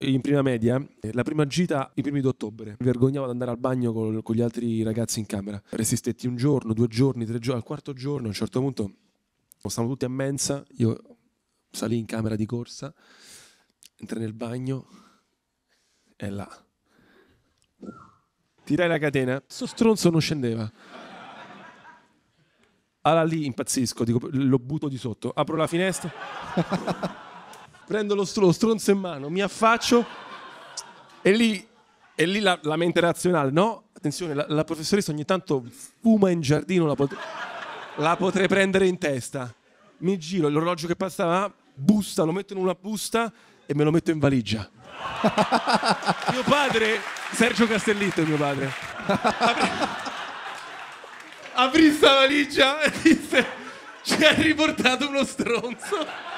in prima media, eh, la prima gita i primi d'ottobre, mi vergognavo ad andare al bagno col, con gli altri ragazzi in camera. Resistetti un giorno, due giorni, tre giorni, al quarto giorno a un certo punto oh, stavamo tutti a mensa, io salì in camera di corsa, entrai nel bagno e là. Tirai la catena, sto stronzo non scendeva. Allora lì impazzisco, dico, lo butto di sotto, apro la finestra. prendo lo, str- lo stronzo in mano, mi affaccio e lì, e lì la, la, mente razionale, no? Attenzione, la, la, professoressa ogni tanto fuma in giardino, la, pot- la potrei prendere in testa. Mi giro, l'orologio che passava, ah, busta, lo metto in una busta e me lo metto in valigia. mio padre, Sergio Castellitto è mio padre. Aprì sta valigia e disse ci ha riportato uno stronzo.